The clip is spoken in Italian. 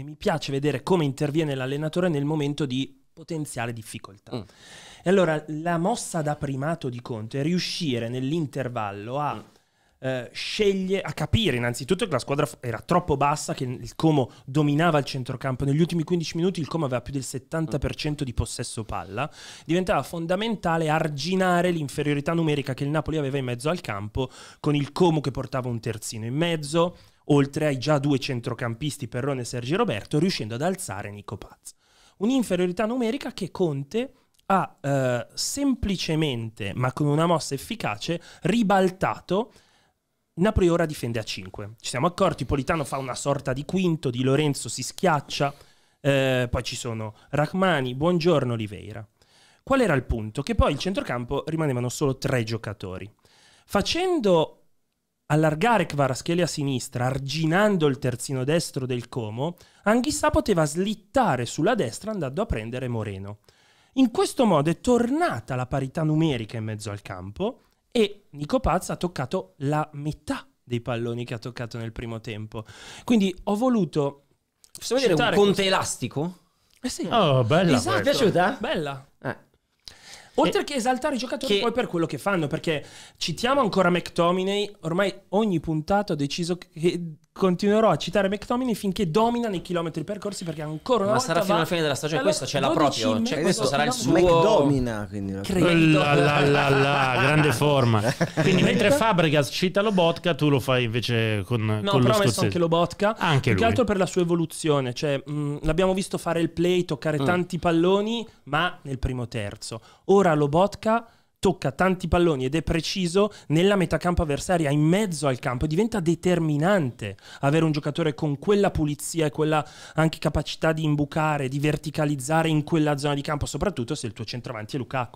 e mi piace vedere come interviene l'allenatore nel momento di potenziale difficoltà. Mm. E allora la mossa da primato di Conte è riuscire nell'intervallo a... Mm. Eh, sceglie a capire innanzitutto che la squadra era troppo bassa, che il Como dominava il centrocampo. Negli ultimi 15 minuti il Como aveva più del 70% di possesso palla. Diventava fondamentale arginare l'inferiorità numerica che il Napoli aveva in mezzo al campo con il Como che portava un terzino in mezzo, oltre ai già due centrocampisti Perrone e Sergio Roberto, riuscendo ad alzare Nico Paz. Un'inferiorità numerica che Conte ha eh, semplicemente, ma con una mossa efficace, ribaltato Napoli ora difende a 5. Ci siamo accorti, Politano fa una sorta di quinto, Di Lorenzo si schiaccia, eh, poi ci sono Rachmani, Buongiorno, Oliveira. Qual era il punto? Che poi il centrocampo rimanevano solo tre giocatori. Facendo Allargare Kvarascheli a sinistra, arginando il terzino destro del Como, Anghissà poteva slittare sulla destra andando a prendere Moreno. In questo modo è tornata la parità numerica in mezzo al campo e Nico Paz ha toccato la metà dei palloni che ha toccato nel primo tempo. Quindi ho voluto... Possiamo dire un conte questo. elastico? Eh sì. Oh, bella. Esatto. È piaciuta? Bella. Oltre che esaltare i giocatori che... poi per quello che fanno, perché citiamo ancora McTominay, ormai ogni puntata ha deciso che, continuerò a citare McTominay finché domina nei chilometri percorsi perché ancora una Ma volta sarà fino alla fine della stagione, questo ce l'ha proprio, cioè, questo sarà il suo McDomina, quindi Credo. La, la, la, la, grande forma. Quindi mentre Fabregas cita Lobotka, tu lo fai invece con No, con però ho messo anche Lobotka, anche più che altro per la sua evoluzione, cioè mh, l'abbiamo visto fare il play, toccare mm. tanti palloni, ma nel primo terzo. Ora Lobotka tocca tanti palloni ed è preciso nella metà campo avversaria, in mezzo al campo, diventa determinante avere un giocatore con quella pulizia e quella anche capacità di imbucare, di verticalizzare in quella zona di campo, soprattutto se il tuo centravanti è Lukaku.